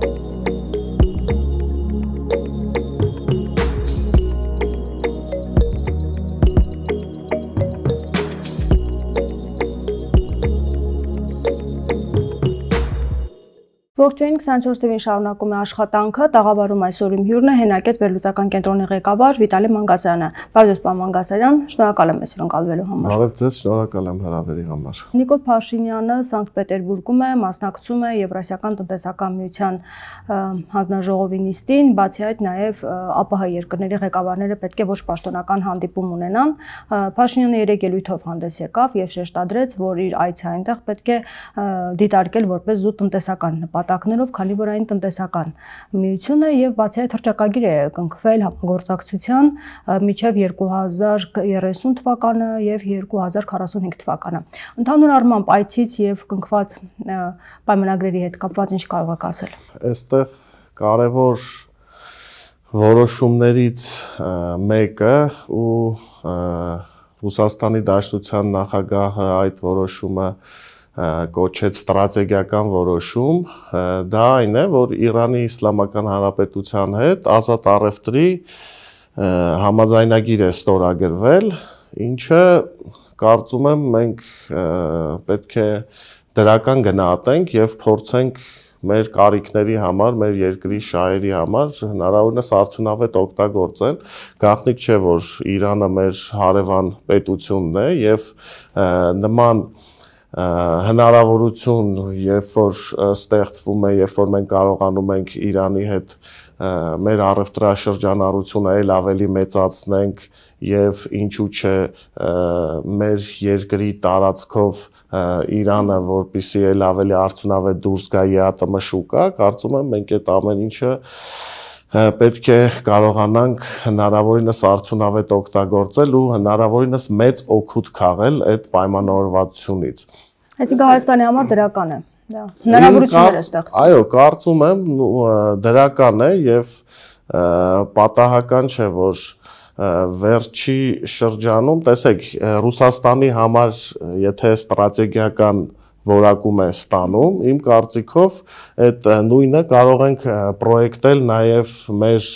Thank you. Ամբողջովին 24 թվին շարունակում է աշխատանքը, տաղավարում այսօր իմ հյուրն է Հենակետ վերլուծական կենտրոնի ղեկավար Վիտալի Մանգասարյանը։ Բարոյս պարոն Մանգասարյան, շնորհակալ եմ այսօր անցալվելու համար։ Բարև ձեզ, շնորհակալ եմ հրավերի համար։ Նիկոլ Փաշինյանը Սանկտ Պետերբուրգում է, մասնակցում է Եվրասիական տնտեսական միության հանձնաժողովի նիստին, բացի այդ նաև ԱՊՀ երկրների ղեկավարները պետք է ոչ պաշտոնական հանդիպում ունենան։ Փաշինյանը երեք ելույթով հանդես եկավ եւ շեշտադրեց, որ իր այցը այնտեղ պետք է դիտարկել որպես զուտ տնտեսական նպատակ նպատակներով, քանի որ այն տնտեսական միություն է եւ բացի այդ հրճակագիր է կնքվել համագործակցության միջև 2030 թվականը եւ 2045 թվականը։ Ընդհանուր առմամբ այցից եւ կնքված պայմանագրերի հետ կապված ինչ կարող եք ասել։ Այստեղ կարևոր որոշումներից մեկը ու Ռուսաստանի Դաշնության նախագահը այդ որոշումը կոչեց ստրատեգիական որոշում, դա այն է, որ Իրանի Իսլամական Հանրապետության հետ ազատ առևտրի համաձայնագիր է ստորագրվել, ինչը կարծում եմ մենք պետք է դրական գնահատենք եւ փորձենք մեր կարիքների համար, մեր երկրի շահերի համար հնարավորինս արդյունավետ օգտագործել։ Գաղտնիք չէ, որ Իրանը մեր հարևան պետությունն է եւ նման և, հնարավորություն, երբ որ ստեղծվում է, երբ որ մենք կարողանում ենք Իրանի հետ մեր առևտրաշրջանառությունը այլ ավելի մեծացնենք եւ ինչու չէ մեր երկրի տարածքով Իրանը, որpիսի այլ ավելի արդյունավետ դուրս գա ԵԱՏՄ շուկա, կարծում եմ մենք այդ ամեն ինչը պետք է կարողանանք հնարավորինս արդյունավետ օգտագործել ու հնարավորինս մեծ օգուտ քաղել այդ պայմանավորվածությունից։ Այսինքն Հայաստանի համար դրական է։ Դա հնարավորություններ է ստեղծում։ Այո, կարծում եմ դրական է եւ պատահական չէ, որ վերջի շրջանում, տեսեք, Ռուսաստանի համար, եթե ստրատեգիական որակում են ստանում, իմ կարծիքով այդ նույնը կարող ենք պրոյեկտել նաև մեր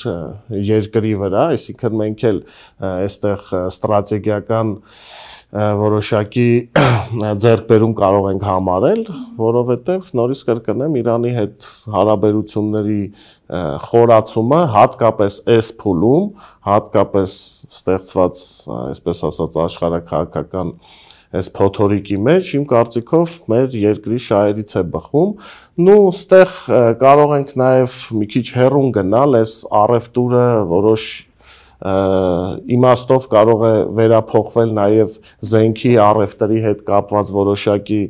երկրի վրա, այսինքն մենք էլ այստեղ ստրատեգիական որոշակի ձեռքբերում կարող ենք համարել, որովհետև նորից կրկնեմ Իրանի հետ հարաբերությունների խորացումը հատկապես այս փուլում, հատկապես ստեղծված, այսպես ասած, աշխարհակահաղական այս փոթորիկի մեջ իմ կարծիքով մեր երկրի շահերից է բխում նու ստեղ կարող ենք նաև մի քիչ հեռուն գնալ այս առևտուրը որոշ իմաստով կարող է վերափոխվել նաև զենքի առևտրի հետ կապված որոշակի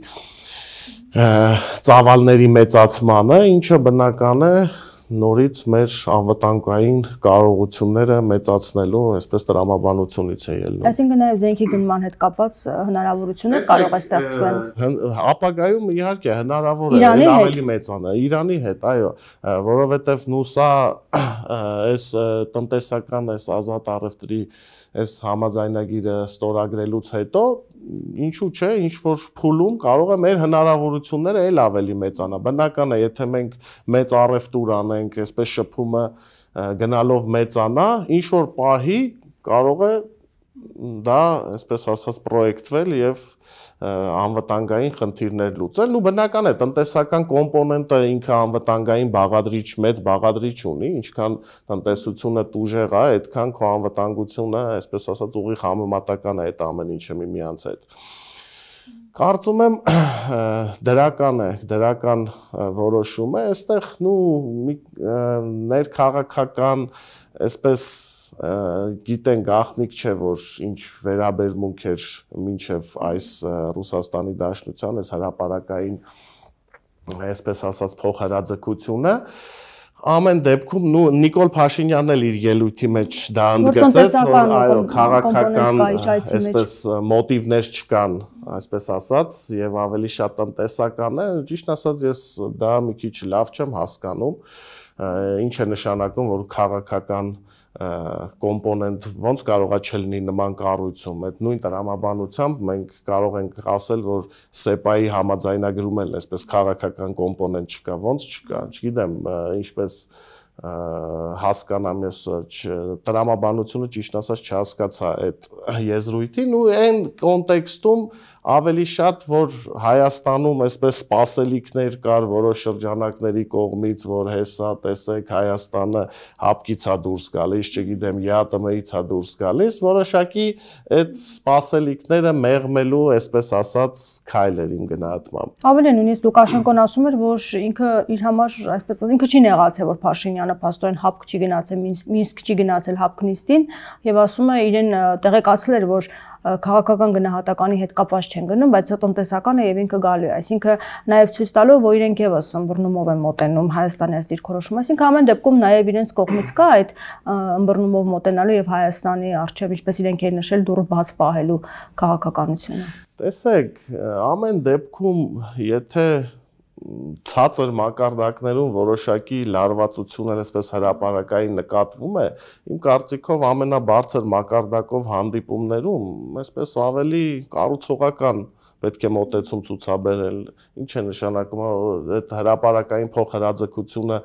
ծավալների մեծացմանը ինչը բնական է նորից մեր անվտանգային կարողությունները մեծացնելու այսպես տրամաբանությունից է ելնում։ Այսինքն նաև զենքի գնման հետ կապված հնարավորությունը կարող է ստեղծվել։ Ապագայում իհարկե հնարավոր է ավելի մեծանա Իրանի հետ, այո, որովհետև նու սա այս տնտեսական այս ազատ առևտրի այս համաձայնագիրը ստորագրելուց հետո ինչու՞ չէ, ինչ որ փուլում կարող է մեր հնարավորությունները էլ ավելի մեծանա։ Բնական է, եթե մենք մեծ առևտուր անենք, այսպես շփումը գնալով մեծանա, ինչ որ պահի կարող է դա, այսպես ասած, պրոյեկտվել եւ անվտանգային խնդիրներ լուծելն ու բնական է տնտեսական կոմպոնենտը ինքը անվտանգային բաղադրիչ մեծ բաղադրիչ ունի, ինչքան տնտեսությունը դուժեղ է, այդքան քո անվտանգությունը, այսպես ասած, ուղիղ համեմատական է այդ ամեն ինչը միմյանց հետ։ Կարծում եմ դրական է, դրական որոշում է, այստեղ նու ներքաղաքական այսպես գիտենք ախնիկ չէ որ ինչ վերաբերմունք էր մինչև այս Ռուսաստանի Դաշնության այս հարաբարակային այսպես ասած փոխհարաձգությունը ամեն դեպքում նու Նիկոլ Փաշինյանն էլ իր ելույթի մեջ դա ընդգծեց որ այո քաղաքական այսպես մոտիվներ չկան այսպես ասած եւ ավելի շատ տնտեսական է ճիշտ ասած ես դա մի քիչ լավ չեմ հասկանում ինչ է նշանակում որ քաղաքական կա կոմպոնենտ ոնց կարողա չլինի նման կառույցում։ Այդ նույն տրամաբանությամբ մենք կարող ենք ասել, որ սեպայի համաձայնագրում էլ այսպես քաղաքական կոմպոնենտ չկա, ոնց չկա, չգիտեմ, ինչպես հասկանամ ես տրամաբանությունը ճիշտ ասած չհասկացա այդ եզրույթին ու այն կոնտեքստում ավելի շատ որ Հայաստանում այսպես սпасելիքներ կար որոշ շրջանակների կողմից, որ հեսա, տեսեք, Հայաստանը հապկից է դուրս գալիս, չգիտեմ, ՀԱՏՄ-ից է դուրս գալիս, որոշակի այդ սпасելիքները մեղմելու, այսպես ասած, քայլեր իմ գնահատմամբ։ Ավելին նույնիսկ Լուկաշենկոն ասում էր, որ ինքը իր համար, այսպես ասած, ինքը չի նեղացել, որ Փաշինյանը փաստորեն հապկ չի գնացել, Մինսկ չի գնացել հապկնիստին եւ ասում է իրեն տեղեկացել էր, որ քաղաքական գնահատականի հետ կապված չեն գնում, բայց սա տնտեսական է եւ ինքը գալու է։ Այսինքն նաեւ ցույց տալով, որ իրենք եւս ըմբռնումով են մոտենում Հայաստանի այս դիրքորոշումը, այսինքն ամեն դեպքում նաեւ իրենց կողմից կա այդ ըմբռնումով մոտենալու եւ Հայաստանի արժեվ ինչպես իրենք են նշել դուրս բաց պահելու քաղաքականությունը։ Տեսեք, ամեն դեպքում եթե ցածր մակարդակներում որոշակի լարվածությունն այսպես հրաապարակային նկատվում է, իմ կարծիքով ամենաբարձր մակարդակով հանդիպումներում այսպես ավելի կառուցողական պետք է մտածում ցուցաբերել ինչ է նշանակում այդ հրաապարակային փոխհրաձգությունը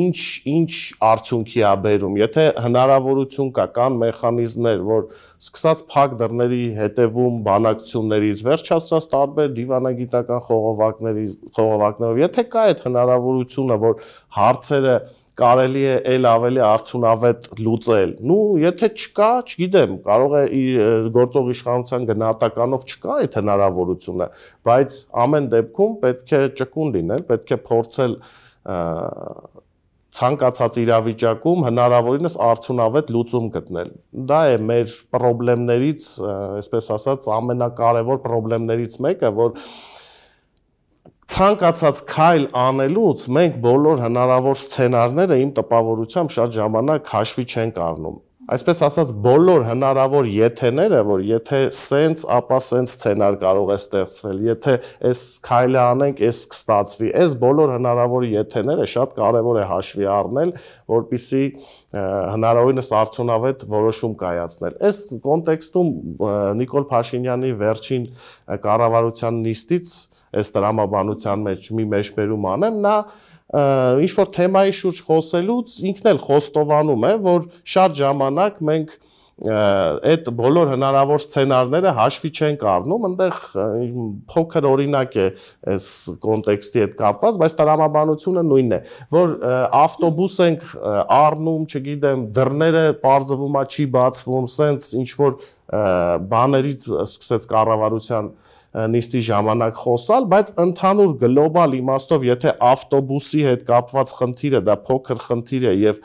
ինչ ինչ արդյունքի է բերում եթե հնարավորություն կա կան մեխանիզմներ որ սկսած փակ դռների հետևում բանակցություններից վերջացած տարբեր դիվանագիտական խողովակների խողովակներով եթե կա այդ հնարավորությունը որ հարցերը կարելի է ել ավելի արդյունավետ լուծել։ Ну, եթե չկա, չգիտեմ, կարող է գործող իշխանության գնահատականով չկա այդ հնարավորությունը, բայց ամեն դեպքում պետք է ճկուն լինել, պետք է փորձել ցանկացած իրավիճակում հնարավորինս արդյունավետ լուծում գտնել։ Դա է մեր խնդիրներից, այսպես ասած, ամենակարևոր խնդիրներից մեկը, որ ցանկացած քայլ անելուց մենք բոլոր հնարավոր սցենարները իմ տպավորությամբ շատ ժամանակ հաշվի չենք առնում։ Այսպես ասած, բոլոր հնարավոր եթեները, որ եթե սենց, ապա սենց սցենար կարող է ստեղծվել, եթե այս քայլը անենք, այս կստացվի։ Այս բոլոր հնարավոր եթեները շատ կարևոր է հաշվի առնել, որpիսի հնարավորինս արդյունավետ որոշում կայացնել։ Այս կոնտեքստում Նիկոլ Փաշինյանի վերջին կառավարության նիստից այս տրամաբանության մեջ մի մեջբերում անեն, նա ինչ որ թեմայի շուրջ խոսելուց ինքն էլ խոստովանում է, որ շատ ժամանակ մենք այդ բոլոր հնարավոր սցենարները հաշվի չենք առնում, այնտեղ փոքր օրինակ է այս կոնտեքստի հետ կապված, բայց տրամաբանությունը նույնն է, որ ավտոբուս ենք առնում, չգիտեմ, դռները parzvuma չի բացվում, սենց ինչ որ բաներից սկսեց կառավարության նիստի ժամանակ խոսալ, բայց ընդհանուր գլոբալ իմաստով, եթե ավտոբուսի հետ կապված խնդիրը դա փոքր խնդիր է եւ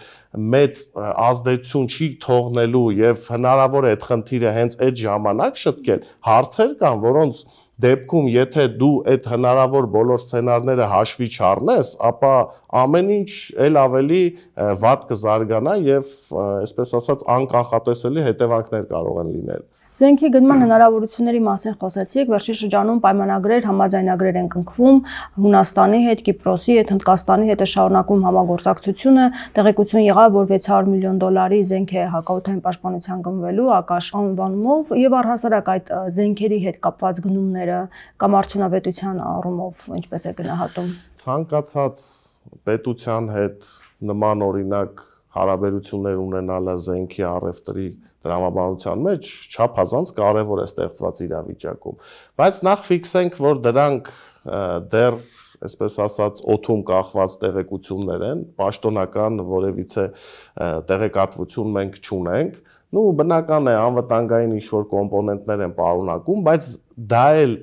մեծ ազդեցություն չի թողնելու եւ հնարավոր է այդ խնդիրը հենց այդ ժամանակ շտկել, հարցեր կան, որոնց դեպքում եթե դու այդ հնարավոր բոլոր սցենարները հաշվի չառնես, ապա ամեն ինչ ել ավելի վատ կզարգանա եւ այսպես ասած անկանխատեսելի հետևանքներ կարող են լինել։ Զենքի գնման հնարավորությունների մասին խոսեցիք, վերջին շրջանում պայմանագրեր, համաձայնագրեր են կնքվում Հունաստանի հետ, Կիպրոսի հետ, Հնդկաստանի հետ է շարունակում համագործակցությունը, տեղեկություն եղավ, որ 600 միլիոն դոլարի զենք է հակաօթային պաշտպանության գնվելու ԱԿԱՇ անվանումով եւ առհասարակ այդ զենքերի հետ կապված գնումները կամ արդյունավետության առումով ինչպես է գնահատում։ Ցանկացած պետության հետ նման օրինակ հարաբերություններ ունենալը զենքի առևտրի դրամաբանության մեջ չափազանց կարևոր է ստեղծված իրավիճակում։ Բայց նախ ֆիքսենք, որ դրանք դեռ այսպես ասած օթում կախված տեղեկություններ են, պաշտոնական որևիցե տեղեկատվություն մենք չունենք։ Ну բնական է անվտանգային ինչ որ կոմպոնենտներ են պարունակում, բայց դա էլ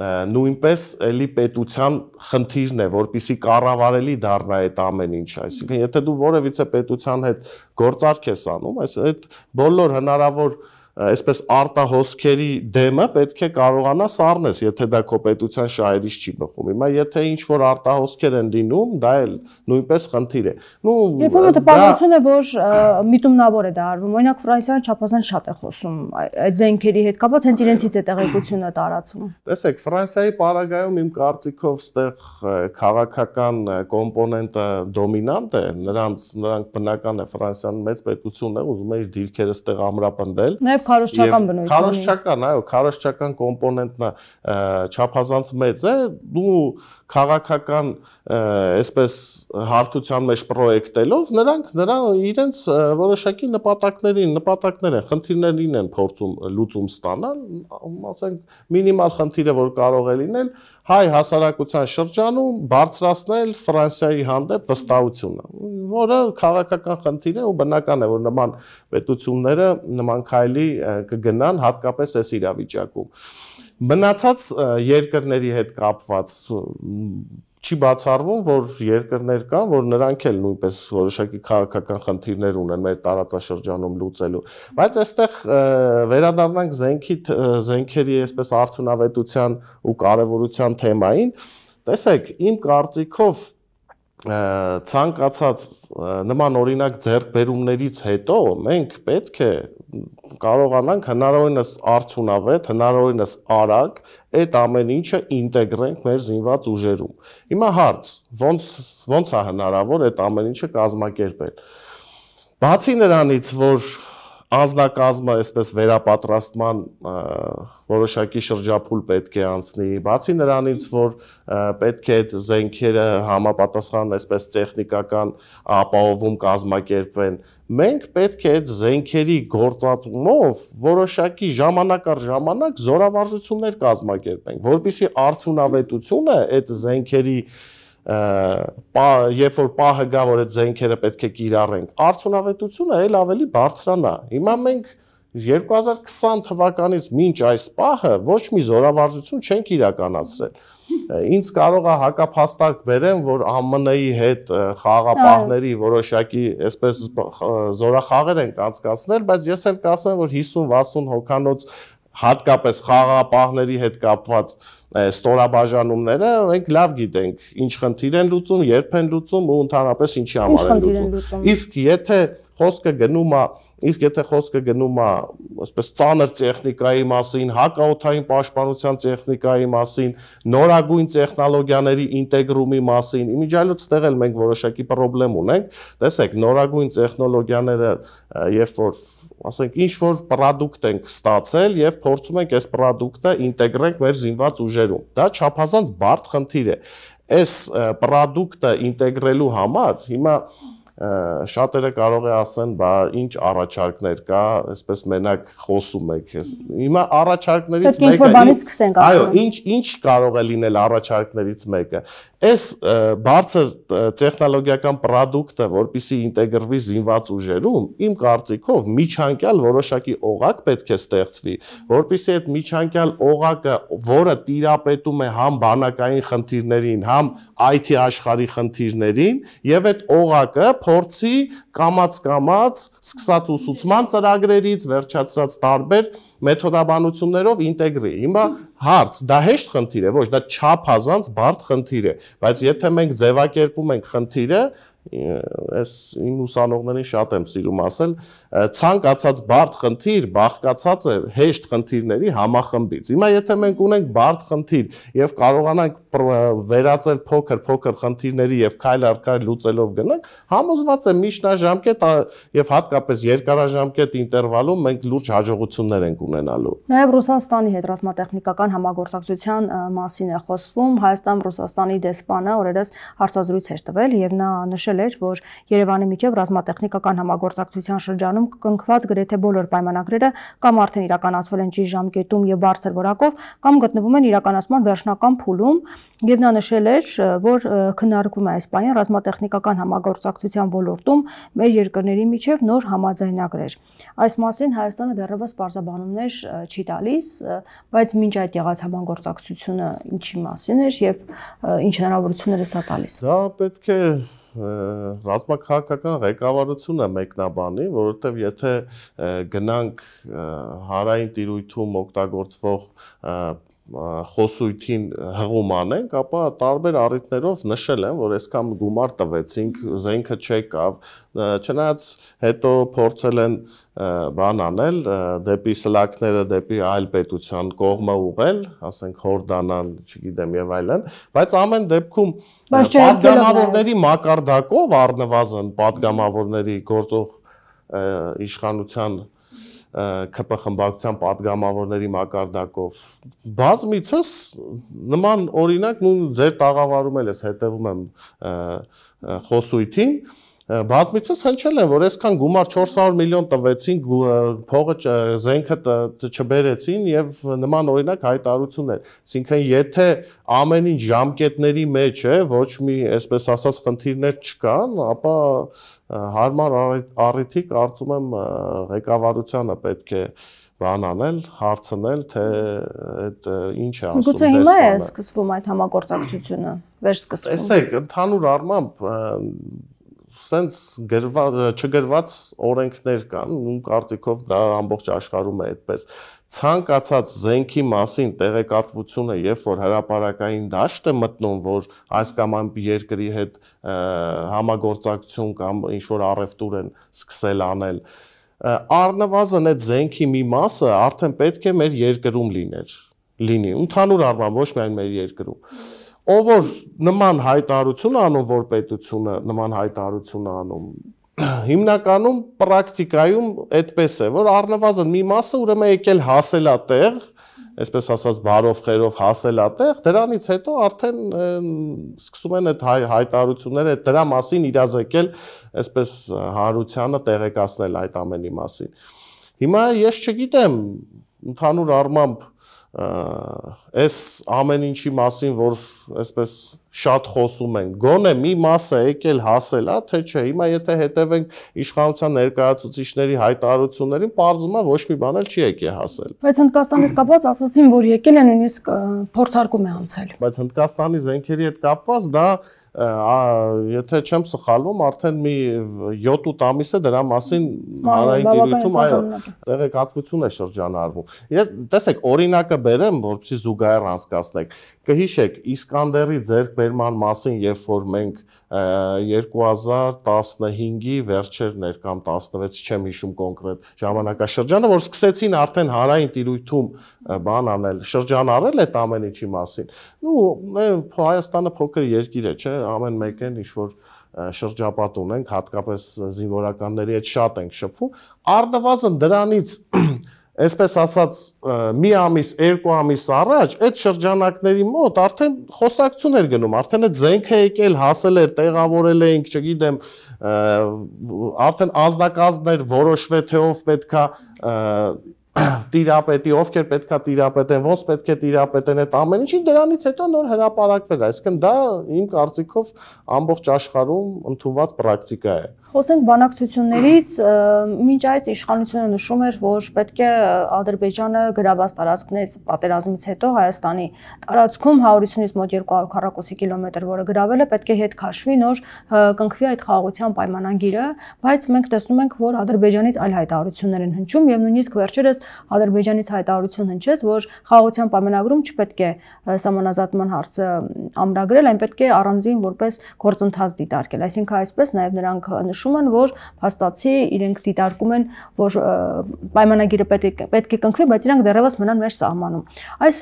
նույնպես էլի պետության խնդիրն է, որpիսի կառավարելի դառնա այդ ամեն ինչ, այսինքն եթե դու որևիցե պետության հետ գործարք ես անում, այս այդ բոլոր հնարավոր այսպես արտահոսքերի դեմը պետք է կարողանա սառնես, եթե դա քո պետության շահերից չի բխում։ Հիմա եթե ինչ որ արտահոսքեր են լինում, դա էլ նույնպես խնդիր է։ Ну Եվ ո՞նց դպանությունը, որ միտումնավոր է դառնում։ Օրինակ ֆրանսիան չափազանց շատ է խոսում այդ զենքերի հետ կապված, հենց իրենցից է տեղեկությունը տարածվում։ Տեսեք, Ֆրանսիայի պարագայում իմ կարծիքով ստեղ քաղաքական կոմպոնենտը դոմինանտ է, նրանց նրանք բնական է Ֆրանսիան մեծ պետություն է, ուզում է իր դիրքերը ստեղ ամրապնդել։ Նաև նաև քարոշչական բնույթ ունի։ Քարոշչական, այո, քարոշչական կոմպոնենտն չափազանց մեծ է, դու քաղաքական այսպես հարթության մեջ պրոյեկտելով նրանք նրա իրենց որոշակի նպատակներին, նպատակներ են, խնդիրներին են փորձում լուծում ստանալ, ասենք մինիմալ խնդիրը որ կարող է լինել, հայ հասարակության շրջանում բարձրացնել Ֆրանսիայի հանդեպ վստահությունը, որը քաղաքական խնդիր է ու բնական է, որ նման պետությունները նման քայլի կգնան հատկապես այս իրավիճակում։ Մնացած երկրների հետ կապված չի բացառվում, որ երկրներ կան, որ նրանք էլ նույնպես որոշակի քաղաքական խնդիրներ ունեն մեր տարածաշրջանում լուծելու։ Բայց այստեղ վերադառնանք զենքի զենքերի այսպես արդյունավետության ու կարևորության թեմային։ Տեսեք, իմ կարծիքով ցանկացած նման օրինակ ձեռքբերումներից հետո մենք պետք է կարողանանք հնարավորինս արդյունավետ, հնարավորինս արագ այդ ամեն ինչը ինտեգրենք մեր զինված ուժերում։ Հիմա հարց, ոնց ոնց է հնարավոր այդ ամեն ինչը կազմակերպել։ Բացի նրանից, որ ազնակազմը այսպես վերապատրաստման որոշակի շրջափուլ պետք է անցնի բացի նրանից որ պետք է այդ զենքերը համապատասխան այսպես տեխնիկական ապահովում կազմակերպեն մենք պետք է այդ զենքերի գործածումով որոշակի ժամանակ առ ժամանակ զորավարժություններ կազմակերպենք որբիսի արդյունավետությունը այդ զենքերի և, երբ որ պահը գա, որ այդ զենքերը պետք է կիրառենք, արդյունավետությունը այլ ավելի բարձրանա։ Հիմա մենք 2020 թվականից մինչ այս պահը ոչ մի զորավարժություն չենք իրականացրել։ Ինչ կարող է հակափաստակ բերեմ, որ ԱՄՆ-ի հետ խաղապահների որոշակի այսպես զորախաղեր ենք անցկացնել, բայց ես էլ կասեմ, որ 50-60 հոկանոց հատկապես խաղապահների հետ կապված ստորաբաժանումները մենք լավ գիտենք ինչ խնդիր են լուծում, երբ են լուծում ու ընդհանրապես ինչի համար են լուծում։ Իսկ եթե խոսքը գնում է Իսկ եթե խոսքը գնում է, ասես ծանր տեխնիկայի մասին, հակաօթային պաշտպանության տեխնիկայի մասին, նորագույն տեխնոլոգիաների ինտեգրումի մասին, իմիջալոցտեղ էլ մենք որոշակի խնդրեմ ունենք։ Տեսեք, նորագույն տեխնոլոգիաները, երբ որ ասենք ինչ որ product ենք ստացել եւ փորձում ենք այս product-ը ինտեգրենք մեր զինված ուժերում։ Դա չափազանց բարդ խնդիր է։ Այս product-ը ինտեգրելու համար հիմա շատերը կարող է ասեն, բա ինչ առաջարկներ կա, այսպես մենակ խոսում եք ես։ Հիմա առաջարկներից մեկը Պետք է ինչ-որ բանի սկսենք ասել։ Այո, ինչ ինչ կարող է լինել առաջարկներից մեկը։ Այս բարձր տեխնոլոգիական product-ը, որպիսի ինտեգրվի զինված ուժերում, իմ կարծիքով միջանկյալ որոշակի օղակ պետք է ստեղծվի, որպիսի այդ միջանկյալ օղակը, որը տիրապետում է համ բանակային խնդիրներին, համ IT աշխարհի խնդիրներին, եւ այդ օղակը փորձի կամած-կամած սկսած ուսուցման ծրագրերից վերջացած տարբեր մեթոդաբանություններով ինտեգրի։ Հիմա հարց, դա հեշտ խնդիր է, ոչ, դա չափազանց բարդ խնդիր է, բայց եթե մենք ձևակերպում ենք խնդիրը, ես իմ ուսանողներին շատ եմ սիրում ասել, ցանկացած բարդ խնդիր բաղկացած է հեշտ խնդիրների համախմբից։ Հիմա եթե մենք ունենք բարդ խնդիր եւ կարողանանք վերածել փոքր-փոքր խնդիրների եւ քայլ առ քայլ լուծելով գնանք, համոզված եմ միջնաժամկետ եւ հատկապես երկարաժամկետ ինտերվալում մենք լուրջ հաջողություններ ենք ունենալու։ Նաեւ Ռուսաստանի հետ ռազմատեխնիկական համագործակցության մասին է խոսվում։ Հայաստան-Ռուսաստանի դեսպանը օրերս հարցազրույց էր տվել եւ նա նշել էր, որ Երևանի միջև ռազմատեխնիկական համագործակցության շրջանում Հայաստանում կնքված գրեթե բոլոր պայմանագրերը կամ արդեն իրականացվել են ճիշտ ժամկետում եւ բարձր որակով, կամ գտնվում են իրականացման վերջնական փուլում, եւ նա նշել էր, որ քննարկվում է այս պայն ռազմատեխնիկական համագործակցության ոլորտում մեր երկրների միջև նոր համաձայնագրեր։ Այս մասին Հայաստանը դեռևս բարձաբանումներ չի տալիս, բայց մինչ այդ եղած համագործակցությունը ինչի մասին էր եւ ինչ հնարավորություններ է սա տալիս։ Դա պետք է ռազմաքաղաքական ղեկավարությունը մեկնաբանի, որովհետև եթե գնանք հարային տիրույթում օգտագործվող խոսույթին հղում անենք, ապա տարբեր առիթներով նշել են, որ այսքան գումար տվեցինք, զենքը չեկավ, չնայած հետո փորձել են բան անել, դեպի սլակները, դեպի այլ պետության կողմը ուղել, ասենք Հորդանան, չգիտեմ եւ այլն, բայց ամեն դեպքում падգամավորների մակարդակով առնվազն падգամավորների գործող իշխանության ԿՊ խմբակցության падգամավորների մակարդակով բազմիցս նման օրինակ նույն ձեր տաղավարում էլ ես հետևում եմ խոսույթին բազմիցս հնչել են, որ այսքան գումար 400 միլիոն տվեցին, փողը զենքը չբերեցին եւ նման օրինակ հայտարարություններ։ Այսինքն եթե ամեն ինչ ժամկետների մեջ է, ոչ մի, այսպես ասած, խնդիրներ չկան, ապա հարմար առիթի կարծում եմ ղեկավարությանը պետք է բան անել, հարցնել, թե այդ ինչ է ասում դեսպանը։ Գուցե հիմա է սկսվում այդ համագործակցությունը, վերսկսվում։ Տեսեք, ընդհանուր առմամբ սենց գրված չգրված օրենքներ կան, ու կարծիքով դա ամբողջ աշխարհում է այդպես։ Ցանկացած զենքի մասին տեղեկատվությունը, երբ որ հրաապարակային դաշտ է մտնում, որ այս կամ այն երկրի հետ համագործակցություն կամ ինչ որ առևտուր են սկսել անել, առնվազն այդ զենքի մի մասը արդեն պետք է մեր երկրում լիներ լինի ընդհանուր առմամբ ոչ միայն մեր երկրում ով որ նման հայտարություն անում, որ պետությունը նման հայտարություն անում, հիմնականում պրակտիկայում այդպես է, որ առնվազն մի մասը ուրեմն եկել հասելա տեղ, այսպես ասած բարով խերով հասելա տեղ, դրանից հետո արդեն սկսում են այդ հայ, հայտարությունները դրա մասին իրազեկել, այսպես հանրությանը տեղեկացնել այդ ամենի մասին։ Հիմա ես չգիտեմ, ընդհանուր առմամբ այս ամեն ինչի մասին, որ այսպես շատ խոսում են, գոնե մի մասը եկել հասել է, թե չէ։ Հիմա եթե հետևենք իշխանության ներկայացուցիչների հայտարարություններին, parzում է ոչ մի բան էլ չի եկել հասել։ Բայց Հնդկաստանի հետ կապված ասացին, որ եկել են նույնիսկ փորձարկում է անցել։ Բայց Հնդկաստանի զենքերի հետ կապված դա եթե չեմ սխալվում, արդեն մի 7-8 ամիս է դրա մասին հանրային դիրույթում այո տեղեկատվություն է շրջանառվում։ Ես տեսեք օրինակը բերեմ, որպեսզի զուգահեռ անցկացնեք։ Կհիշեք Իսկանդերի ձերբերման մասին, երբ որ մենք 2015-ի վերջերներ կամ 16, չեմ հիշում կոնկրետ ժամանակաշրջանը, որ սկսեցին արդեն հարային տիրույթում բան անել, շրջանառել այդ ամեն ինչի մասին։ Ну, Հայաստանը փոքր երկիր է, չէ՞, ամեն մեկն ինչ որ շրջապատ ունենք, հատկապես զինվորականների հետ շատ ենք շփվում։ Արդվազն դրանից այսպես ասած մի ամիս, երկու ամիս առաջ այդ շրջանակների մոտ արդեն խոսակցություն էր գնում, արդեն այդ զենքը եկել, հասել էր, տեղավորել էինք, չգիտեմ, արդեն ազնակազմներ որոշվե թե ով պետքա տիրապետի, ովքեր պետքա տիրապետեն, ոնց պետք է տիրապետեն այդ ամեն ինչի դրանից հետո նոր հրաապարակվել, այսինքն դա իմ կարծիքով ամբողջ աշխարհում ընդունված պրակտիկա է։ Ա, Խոսենք բանակցություններից, մինչ այդ իշխանությունը նշում էր, որ պետք է Ադրբեջանը գրաված տարածքներից պատերազմից հետո Հայաստանի տարածքում 150-ից մոտ 200 քառակուսի կիլոմետր, որը գրավել է, պետք է հետ քաշվի նոր կնքվի այդ խաղաղության պայմանագիրը, բայց մենք տեսնում ենք, որ Ադրբեջանից այլ հայտարարություններ են հնչում եւ նույնիսկ վերջերս Ադրբեջանից հայտարարություն հնչեց, որ խաղաղության պայմանագրում չպետք է համանազատման հարցը ամրագրել, այն պետք է առանձին որպես գործընթաց դիտարկել։ Այսինքն այսպես նաեւ նրանք նշ նշում են, որ փաստացի իրենք դիտարկում են, որ պայմանագիրը պետք է պետք է կնքվի, բայց իրանք դեռևս մնան մեր սահմանում։ Այս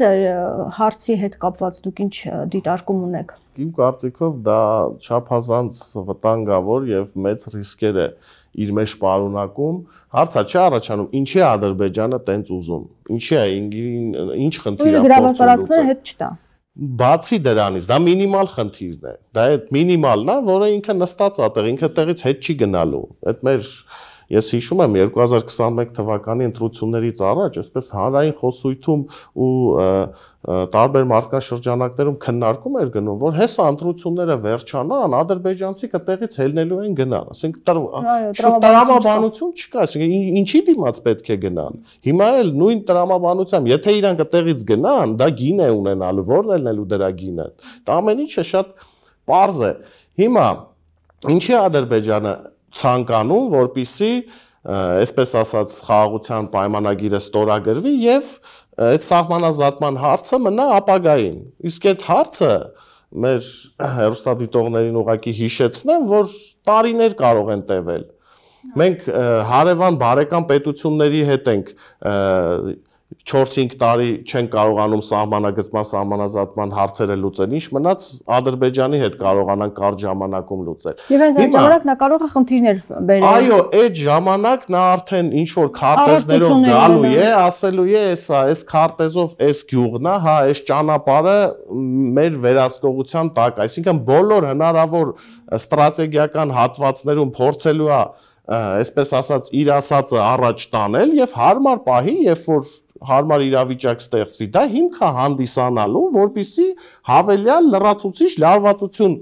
հարցի հետ կապված դուք ինչ դիտարկում ունեք իմ կարծիքով դա չափազանց վտանգավոր եւ մեծ ռիսկեր է իր մեջ պարունակում հարցա չի առաջանում ինչի է ադրբեջանը տենց ուզում ինչի է ինչ խնդիր է փոխում դրա հավասարականը հետ չտա բացի դրանից, դա մինիմալ խնդիրն է։ Դա այդ մինիմալն է, որը ինքը նստած է, ինքը տեղից հետ չի գնալու։ Այդ մեր Ես հիշում եմ 2021 թվականի ընտրություններից առաջ, այսպես հանրային խոսույթում ու տարբեր մարդկաշրջանակներում քննարկում էր գնում, որ հեսա ընտրությունները վերջանան, ադրբեջանցիք այդտեղից ելնելու են գնան։ Ասենք տրամաբանություն չկա, ասենք ինչի դիմաց պետք է գնան։ Հիմա էլ նույն տրամաբանությամբ, եթե իրանք այդտեղից գնան, դա գին է ունենալու, որն ելնելու դրա գինը։ Դա ամեն ինչը շատ པարզ է։ Հիմա ինչի Ադրբեջանը ցանկանում, որpիսի այսպես ասած խաղաղության պայմանագիրը ստորագրվի եւ այդ սահմանազատման հարցը մնա ապագային։ Իսկ այդ հարցը մեր հերոստատիտողներին ուղակի հիշեցնեմ, որ տարիներ կարող են տևել։ հա։ Մենք հարևան բարեկամ պետությունների հետ ենք և, 4-5 տարի չեն կարողանում սահմանագծման սահմանազատման հարցերը լուծել, ինչ մնաց Ադրբեջանի հետ կարողանան կարճ ժամանակում լուծել։ Եվ այս ժամանակ նա կարող է խնդիրներ բերել։ Այո, այդ ժամանակ նա արդեն ինչ որ քարտեզներով գալու է, ասելու է, «Էսա, այս քարտեզով այս գյուղն է, հա, այս ճանապարհը մեր վերահսկողության տակ», այսինքն բոլոր հնարավոր ստրատեգիական հատվածներում փորձելու է այսպես ասած իր ասածը առաջ տանել եւ հարմար պահի, երբ որ հարմար իրավիճակ ստեղծվի։ Դա հիմքը հանդիսանալու, որբիսի հավելյալ լրացուցիչ լարվածություն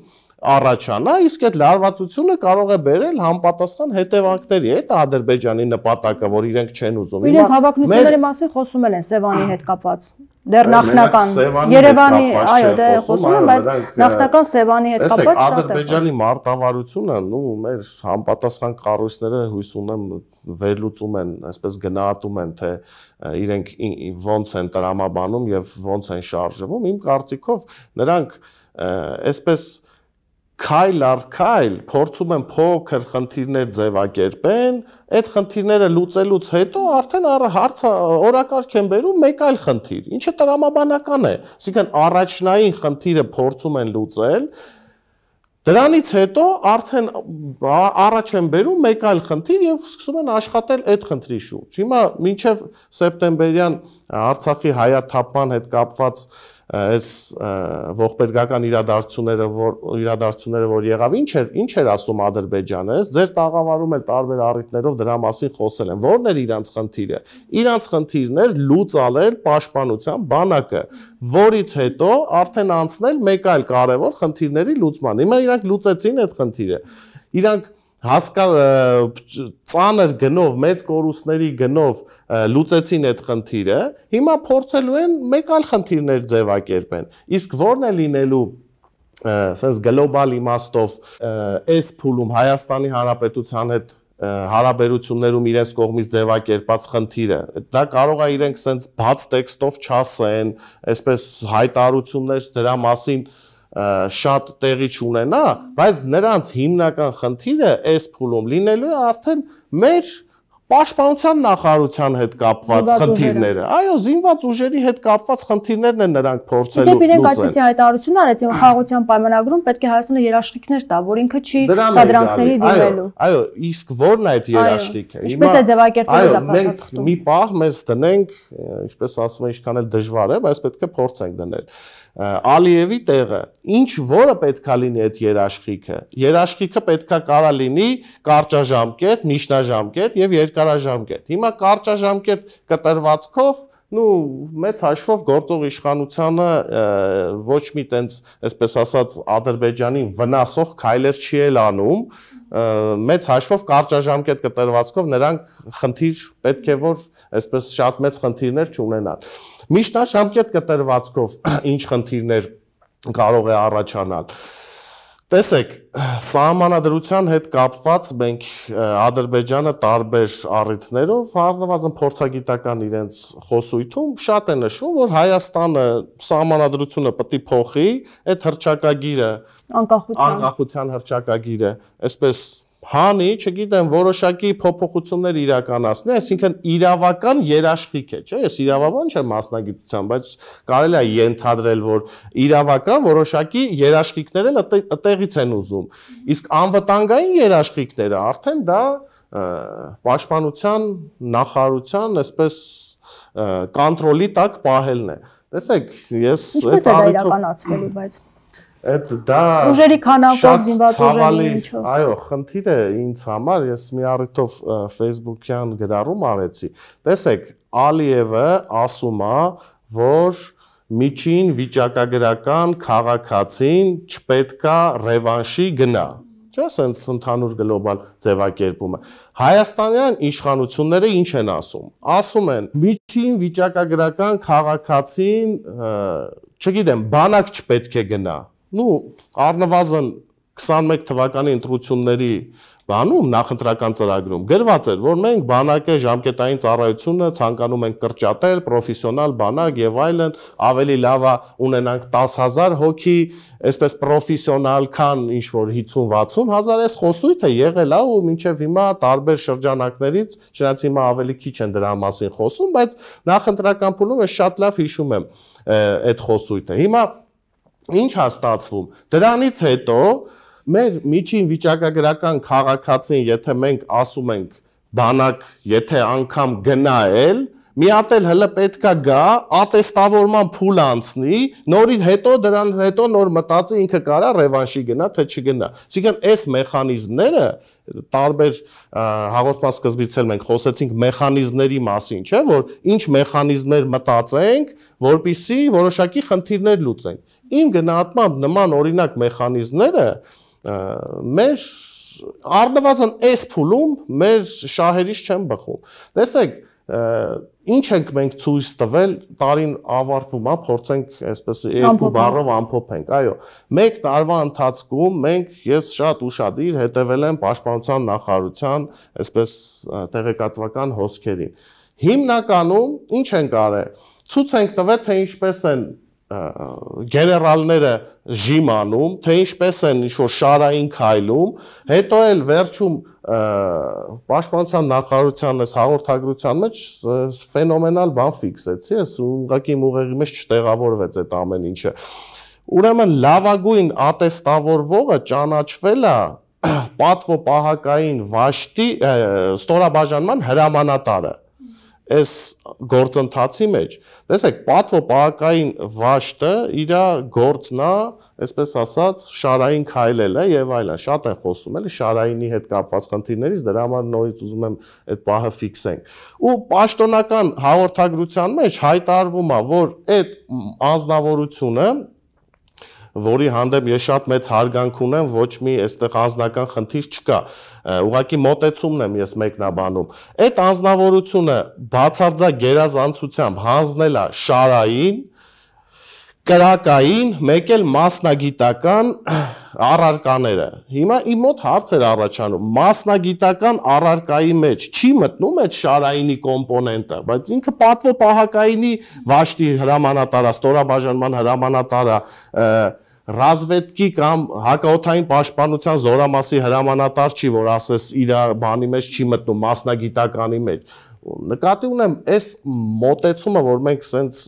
առաջանա, իսկ այդ լարվածությունը կարող է բերել համապատասխան հետևանքների։ Այդ Ադրբեջանի նպատակը, որ իրենք չեն ուզում։ Իրենց հավակնությունների մասին խոսում են Սևանի հետ կապված։ Դեռ նախնական Երևանի, այո, դե խոսում եմ, բայց նախնական Սևանի հետ կապված շատ է։ Տեսեք, Ադրբեջանի մարտավարությունը, նո, մեր համապատասխան կառույցները հույս ունեմ վերլուծում են, այսպես գնահատում են, թե իրենք ոնց են տրամաբանում եւ ոնց են շարժվում։ Իմ կարծիքով նրանք այսպես քայլ առ քայլ փորձում են փոքր խնդիրներ ձևակերպեն, այդ խնդիրները լուծելուց հետո արդեն առ հարցը օրակարգ են բերում մեկ այլ խնդիր, ինչը տրամաբանական է։ Այսինքն առաջնային խնդիրը փորձում են լուծել, Դրանից հետո արդեն առաջ են բերում մեկ այլ խնդիր եւ սկսում են աշխատել այդ խնդրի շուրջ։ Հիմա մինչեւ սեպտեմբերյան Արցախի հայաթափման հետ կապված այս ողբերգական իրադարձությունները որ իրադարձությունները որ եղավ ինչ էր ինչ էր ասում Ադրբեջանը այս ձեր տաղավարում էլ տարբեր առիթներով դրա մասին խոսել են ո՞րն էր իրանց խնդիրը իրանց խնդիրն էր լուծալել պաշտպանության բանակը որից հետո արդեն անցնել մեկ այլ կարևոր խնդիրների լուծման հիմա իրանք լուծեցին այդ խնդիրը իրանք հասկա ծանր գնով, մեծ կորուստների գնով լուծեցին այդ խնդիրը, հիմա փորձելու են մեկ այլ խնդիրներ ձևակերպեն։ Իսկ որն է լինելու ասես գլոբալ իմաստով այս փուլում Հայաստանի Հանրապետության հետ հարաբերություններում իրենց կողմից ձևակերպած խնդիրը։ Դա կարող է իրենք sense բաց տեքստով չասեն, այսպես հայտարարություններ դրա մասին շատ տեղի չունենա, բայց նրանց հիմնական խնդիրը այս փուլում լինելու է արդեն մեր Պաշտպանության նախարարության հետ կապված խնդիրները։ Այո, զինված ուժերի հետ կապված խնդիրներն են նրանք փորձելու լուծել։ Դե իրենք այդպեսի հայտարարություն արեց, որ խաղաղության պայմանագրում պետք է Հայաստանը երաշխիքներ տա, որ ինքը չի սադրանքների դիմելու։ Այո, իսկ ո՞րն է այդ երաշխիքը։ Ինչպես է ձևակերպել դա պատասխանը։ Մենք մի պահ մեզ դնենք, ինչպես ասում են, ինչքան էլ դժվար է, բայց պետք է փորձենք դնել։ Ալիևի տեղը ինչ որը պետքա լինի այդ երաշխիքը։ Երաշխիքը պետքա կարա լինի կարճաժամկետ, միջնաժամկետ եւ երկարաժամկետ։ Հիմա կարճաժամկետ կտրվածքով ну մեծ հաշվով գործող իշխանությունը ոչ մի տենց, այսպես ասած, Ադրբեջանին վնասող քայլեր չի էլ անում, մեծ հաշվով կարճաժամկետ կտրվածքով նրանք խնդիր պետք է որ այսպես շատ մեծ խնդիրներ չունենան։ Միշտ աշամկետ կտրվածքով ինչ խնդիրներ կարող է առաջանալ։ Տեսեք, սահմանադրության հետ կապված մենք Ադրբեջանը տարբեր առիթներով առնվազն փորձագիտական իրենց խոսույթում շատ է նշվում, որ Հայաստանը սահմանադրությունը պետք է փոխի, այդ հրճակագիրը, անկախության անկախության հրճակագիրը, այսպես հանի, չգիտեմ, որոշակի փոփոխություններ իրականացնի, այսինքն իրավական երաշխիք է, չէ՞։ Ես իրավաբան չեմ մասնագիտության, բայց կարելի է ենթադրել, որ իրավական որոշակի երաշխիքներ էլ այդտեղից են ուզում։ Իսկ անվտանգային երաշխիքները արդեն դա պաշտպանության նախարարության, այսպես կոնտրոլի տակ պահելն է։ Տեսեք, ես այդ առիթով իրականացվելու, բայց Այդ դա ուժերի քանակով զինված ուժերի ինչով։ Այո, խնդիրը ինձ համար, ես մի առիթով Facebook-յան գրառում արեցի։ Տեսեք, Ալիևը ասում է, որ միջին վիճակագրական քաղաքացին չպետքա ռևանշի գնա։ Չէ՞, սենց ընդհանուր գլոբալ ձևակերպումը։ Հայաստանյան իշխանությունները ինչ են ասում։ Ասում են՝ միջին վիճակագրական քաղաքացին, չգիտեմ, բանակ չպետք է գնա Ну, առնվազն 21 թվականի ընտրությունների բանում նախընտրական ծրագրում գրված էր, որ մենք բանակը ժամկետային ծառայությունը ցանկանում ենք կրճատել, պրոֆեսիոնալ բանակ եւ այլն, ավելի լավ է ունենանք 10000 հոգի, այսպես պրոֆեսիոնալ քան ինչ որ 50-60000, այս խոսույթը եղել է ու մինչեւ հիմա տարբեր շրջանակներից, չնայած հիմա ավելի քիչ են դրա մասին խոսում, բայց նախընտրական փուլում ես շատ լավ հիշում եմ այդ խոսույթը։ Հիմա Ինչ է ստացվում։ Դրանից հետո մեր միջին վիճակագրական քաղաքացին, եթե մենք ասում ենք բանակ, եթե անգամ գնա էլ, մի հատ էլ հələ պետքա գա, ատեստավորման փուլ անցնի, նորից հետո դրան հետո նոր մտածի ինքը կարա ռևանշի գնա թե չգնա։ Այսինքն այս մեխանիզմները տարբեր հաղորդման սկզբից էլ մենք խոսեցինք մեխանիզմների մասին, չէ՞, որ ինչ մեխանիզմներ մտածենք, որpիսի որոշակի խնդիրներ լուծենք իմ գնահատմամբ նման օրինակ մեխանիզմները մեր արդվազն այս փուլում մեր շահերից չեն բխում։ Տեսեք, ինչ ենք մենք ցույց տվել տարին ավարտվում է փորձենք այսպես երկու բառով ամփոփենք այո մեկ տարվա ընթացքում մենք ես շատ ուրախadir հետևել եմ պաշտպանության նախարարության այսպես տեղեկատվական հոսքերին հիմնականում ինչ ենք արել ցույց ենք տվել թե ինչպես են գեներալները ժիմ անում, թե ինչպես են ինչ-որ շարային քայլում, հետո էլ վերջում պաշտպանության նախարարության այս հաղորդագրության մեջ ֆենոմենալ բան ֆիքսեցի, ես ուղղակի ուղեղի մեջ չտեղավորվեց այդ ամեն ինչը։ Ուրեմն լավագույն ատեստավորվողը ճանաչվել է պատվոպահակային վաշտի ստորաբաժանման հրամանատարը։ Այս գործընթացի մեջ Տեսեք, պատվո-պահակային վաշտը իր գործն է, այսպես ասած, շարային քայլելը եւ այլն։ Շատ են խոսում էլի շարայինի հետ կապված խնդիրներից, դրա համար նորից ուզում եմ այդ պահը ֆիքսենք։ Ու պաշտոնական հաղորդագրության մեջ հայտարարվում է, որ այդ անznավորությունը որի հանդեպ ես շատ մեծ հարգանք ունեմ, ոչ մի այստեղ անձնական խնդիր չկա։ Ուղղակի մտեցումն եմ ես մեկնաբանում։ Այդ անznավորությունը բացարձակ գերազանցությամբ հանձնելա շարային, կրակային, մեկ էլ մասնագիտական առարկաները։ Հիմա իմ մոտ հարց էր առաջանում, մասնագիտական առարկայի մեջ չի մտնում այդ շարայինի կոմպոնենտը, բայց ինքը պատվո պահակայինի վաշտի հրամանատարա, ստորաբաժանման հրամանատարա, ռազմետքի կամ հակաօթային պաշտպանության զորամասի հրամանատար չի, որ ասես իր բանի մեջ չի մտնում, մասնագիտականի մեջ նկատի ունեմ այս մոտեցումը, որ մենք սենց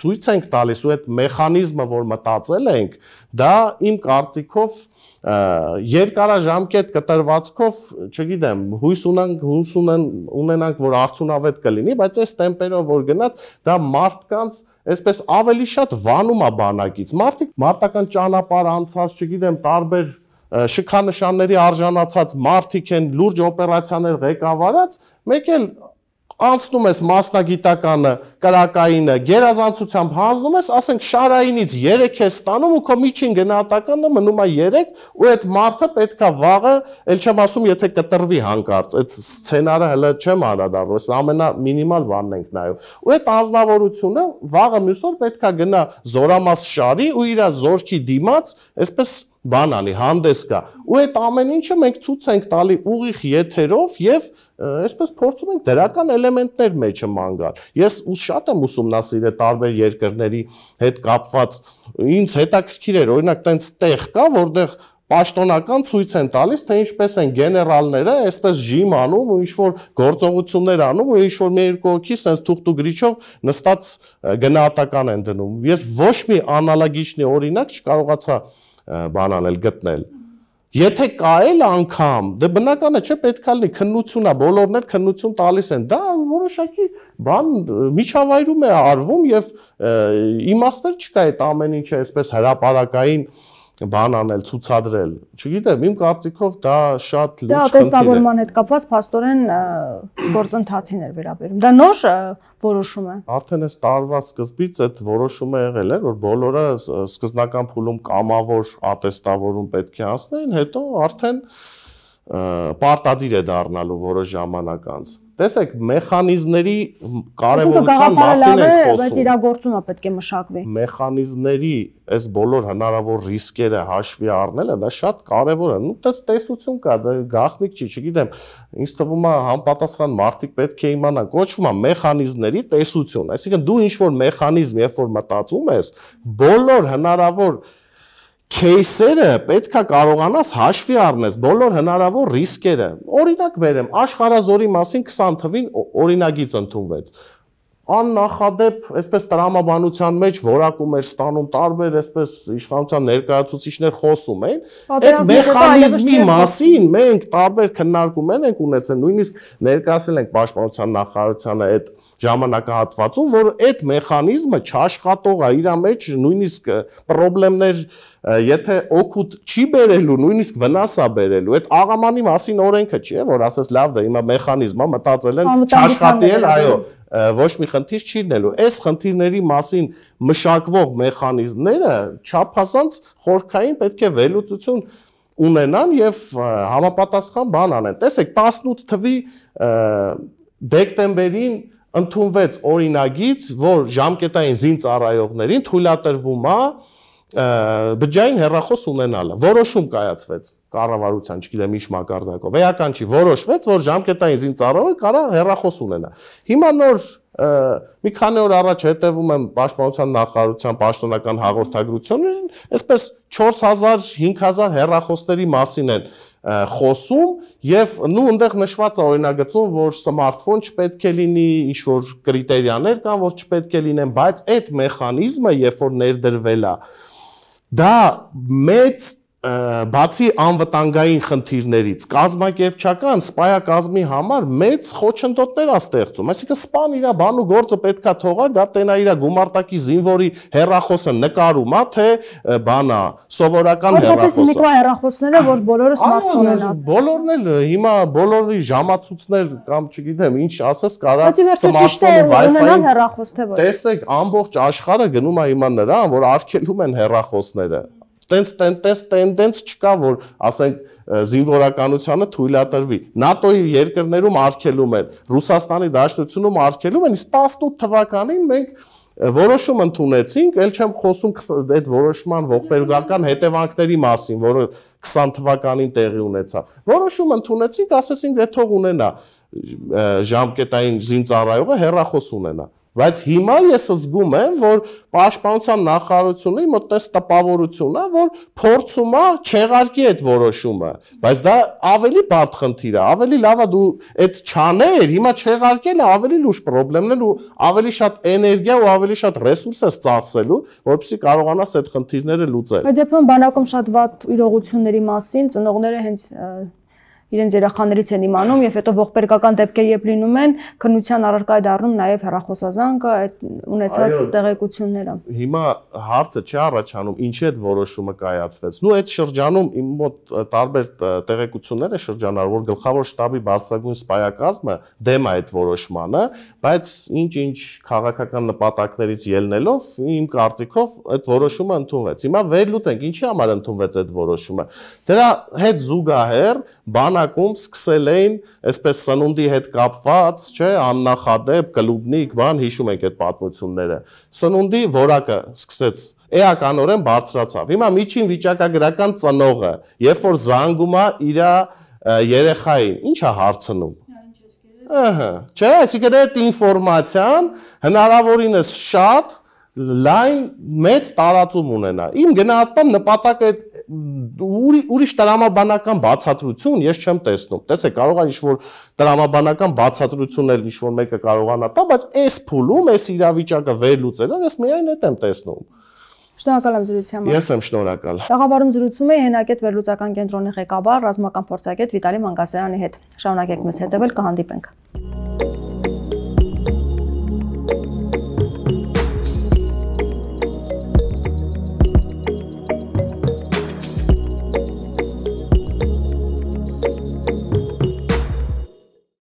ցույց ենք տալիս ու այդ մեխանիզմը, որ մտածել ենք, դա իմ կարծիքով երկարաժամկետ կտրվածքով, չգիտեմ, հույս ունենք, հույս ունեն ունենանք, որ արդյունավետ կլինի, բայց այս տեմպերով որ գնաց, դա մարդկանց այսպես ավելի շատ վանում է բանակից։ Մարդիկ մարտական ճանապարհ անցած, չգիտեմ, տարբեր շքանշանների արժանացած մարդիկ են լուրջ օպերացիաներ ղեկավարած, մեկ էլ անցնում ես մասնագիտականը, կրակայինը, գերազանցությամբ հանձնում ես, ասենք շարայինից 3 ես ստանում ու քո միջին գնահատականը մնում է 3 ու այդ մարդը պետքա վաղը, ել չեմ ասում, եթե կտրվի հանկարծ, այդ սցենարը հələ չեմ անդրադառնում, այս ամենա մինիմալ բանն ենք նայում։ Ու այդ անznավորությունը վաղը մյուսօր պետքա գնա զորամաս շարի ու իր զորքի դիմաց, այսպես բան անի, հանդես գա։ Ու այդ ամեն ինչը մենք ցույց ենք տալի ուղիղ եթերով եւ այսպես փորձում ենք դրական էլեմենտներ մեջը մանգալ։ Ես ուս շատ եմ ուսումնասիրել տարբեր երկրների հետ կապված ինձ հետաքրքիր էր, օրինակ, տենց տեղ կա, որտեղ պաշտոնական ցույց են տալիս, թե ինչպես են գեներալները այսպես ժիմ անում ու ինչ որ գործողություններ անում ու ինչ որ մի երկու հոգի sense թուղթու գրիչով նստած գնահատական են դնում։ Ես ոչ մի անալոգիչնի օրինակ չկարողացա չկա բան անել, գտնել։ Եթե կա էլ անգամ, դե բնական է, չէ, պետքա լինի քննություն է, բոլորն էլ քննություն տալիս են։ Դա որոշակի բան միջավայրում է արվում եւ իմաստներ չկա այդ ամեն ինչը այսպես հրաապարակային բան անել, ցուցադրել։ Չգիտեմ, իմ կարծիքով դա շատ լուրջ խնդիր է։ Դա տեսնավորման հետ կապված փաստորեն գործընթացին էր վերաբերում։ Դա նոր որոշում է։ Արդեն այս տարվա սկզբից այդ որոշումը եղել էր, որ բոլորը սկզբնական փուլում կամավոր ատեստավորում պետք է անցնեն, հետո արդեն պարտադիր է դառնալու որոշ ժամանակ անց։ Տեսեք, մեխանիզմների կարևորության մասին ենք խոսում։ Բայց իրագործումը պետք է մշակվի։ Մեխանիզմների այս բոլոր հնարավոր ռիսկերը հաշվի առնելը դա շատ կարևոր է։ Ну, դες տեսություն կա, դա գախնիկ չի, չգիտեմ։ Ինչ թվում է համապատասխան մարդիկ պետք է իմանան, կոչվում է մեխանիզմների տեսություն։ Այսինքն դու ինչ որ մեխանիզմ, երբ որ մտածում ես, բոլոր հնարավոր кейսերը պետքա կարողանաս հաշվի առնես բոլոր հնարավոր ռիսկերը։ Օրինակ վերեմ, աշխարազորի մասին 20 թվին օրինագից ընդունվեց աննախադեպ այսպես տրամաբանության մեջ որակում էր ստանում տարբեր այսպես իշխանության ներկայացուցիչներ խոսում էին այդ մեխանիզմի մասին մենք տարբեր քննարկումներ ենք ունեցել նույնիսկ ներկայացել ենք պաշտպանության նախարարությանը այդ ժամանակահատվածում, որ այդ մեխանիզմը չաշխատող է, իր մեջ նույնիսկ խնդիրներ եթե օգուտ չի բերելու, նույնիսկ վնաս է բերելու, այդ աղամանի մասին օրենքը չի է, որ ասես լավ դա դե, հիմա մեխանիզմա մտածել են, չաշխատի են, այո, ոչ մի խնդիր չի լինելու։ Այս խնդիրների մասին մշակվող մեխանիզմները չափազանց խորքային պետք է վերլուծություն ունենան եւ համապատասխան բան անեն։ Տեսեք 18 թվի դեկտեմբերին ընդունվեց օրինագից, որ ժամկետային զինծ առայողներին թույլատրվում է բջային հերախոս ունենալը։ Որոշում կայացվեց կառավարության, չգիտեմ ինչ մակարդակով։ Էական չի, որոշվեց, որ ժամկետային զինծ առայողը կարա հերախոս ունենա։ Հիմա նոր մի քանի օր առաջ հետևում եմ պաշտպանության նախարարության պաշտոնական հաղորդագրություններին, այսպես 4000, 5000 հերախոսների մասին են խոսում եւ նու այնտեղ նշված է օրինագծում որ սմարթֆոն չպետք է լինի ինչ որ կրիտերիաներ կան որ չպետք է լինեն բայց այդ մեխանիզմը երբ որ ներդրվել է դա մեծ բացի անվտանգային խնդիրներից կազմակերպչական սպայակազմի համար մեծ խոչընդոտներ է ստեղծում այսինքն սպան իր բանու գործը պետքա թողար դա տենա իր գումարտակի զինվորի հերախոսը նկարում է թե բանա սովորական հերախոսը Որպես միկրո հերախոսները որ բոլորը սմարթֆոն են ասում Բոլորն էլ հիմա բոլորի ժամացույցներ կամ չգիտեմ ինչ ասես կարա սմարթֆոնը Wi-Fi-ն հերախոս թե ոչ Տեսեք ամբողջ աշխարհը գնում է հիմա նրան որ արգելում են հերախոսները տենց տենց տենդենց չկա, որ ասենք զինվորականությունը թույլատրվի։ ՆԱՏՕ-ի երկրներում արգելում են, Ռուսաստանի Դաշնությունում արգելում են, իսկ 18 թվականին մենք որոշում ընդունեցինք, ել չեմ խոսում այդ որոշման ողբերգական հետևանքների մասին, որը 20 թվականին տեղի ունեցավ։ Որոշում ընդունեցինք, ասացինք, դե թող ունենա ժամկետային զինծառայողը հերախոս ունենա։ Բայց հիմա ես զգում եմ, որ պաշտպանության նախարարությունը մոտ տես տպավորությունն է, որ փորձում է չեղարկի այդ որոշումը, բայց դա ավելի բարդ խնդիր է, ավելի լավ է դու այդ չաներ, հիմա չեղարկելը ավելի լուրջ խնդրեմն է ու ավելի շատ էներգիա ու ավելի շատ ռեսուրս է ծախսելու, որպեսզի կարողանաս այդ խնդիրները լուծել։ Բայց երբեմն բանակում շատ ված իրողությունների մասին ծնողները հենց իրենց երեխաներից են իմանում եւ հետո ողբերգական դեպքեր երբ լինում են, քննության առարկա է դառնում նաեւ հերախոսազանգը, այդ ունեցած տեղեկությունները։ Հիմա հարցը չի առաջանում, ինչի այդ որոշումը կայացվեց։ Նու այդ շրջանում իմ մոտ տարբեր տեղեկություններ է շրջանար, որ գլխավոր շտաբի բարձրագույն սպայակազմը դեմ է այդ որոշմանը, բայց ինչ-ինչ քաղաքական նպատակներից ելնելով իմ կարծիքով այդ որոշումը ընդունվեց։ Հիմա վերլուծենք ինչի համար ընդունվեց այդ որոշումը։ Դրա հետ զուգահեռ բան շրջանակում սկսել էին այսպես սնունդի հետ կապված, չէ, աննախադեպ կլուբնիկ բան հիշում եք այդ պատմությունները։ Սնունդի որակը սկսեց էականորեն բարձրացավ։ Հիմա միջին վիճակագրական ծնողը, երբ որ զանգում է իր երեխային, ի՞նչ է հարցնում։ Ահա, չէ, այսինքն այդ ինֆորմացիան հնարավորինս շատ լայն մեծ տարածում ունենա։ Իմ գնահատման նպատակը այդ ուրի, ուրիշ դրամաբանական բացատրություն ես չեմ տեսնում։ Տեսեք, կարող է ինչ-որ դրամաբանական բացատրություն էլ ինչ-որ մեկը կարողանա տա, բայց այս փուլում այս իրավիճակը վերլուծելը ես միայն այդ եմ տեսնում։ Շնորհակալ եմ զրույցի համար։ Ես եմ շնորհակալ։ Ղաղավարում զրույցում է Հենակետ վերլուծական կենտրոնի ղեկավար, ռազմական փորձագետ Վիտալի Մանգասարյանի հետ։ Շարունակեք մեզ հետևել, կհանդիպենք։ Thank you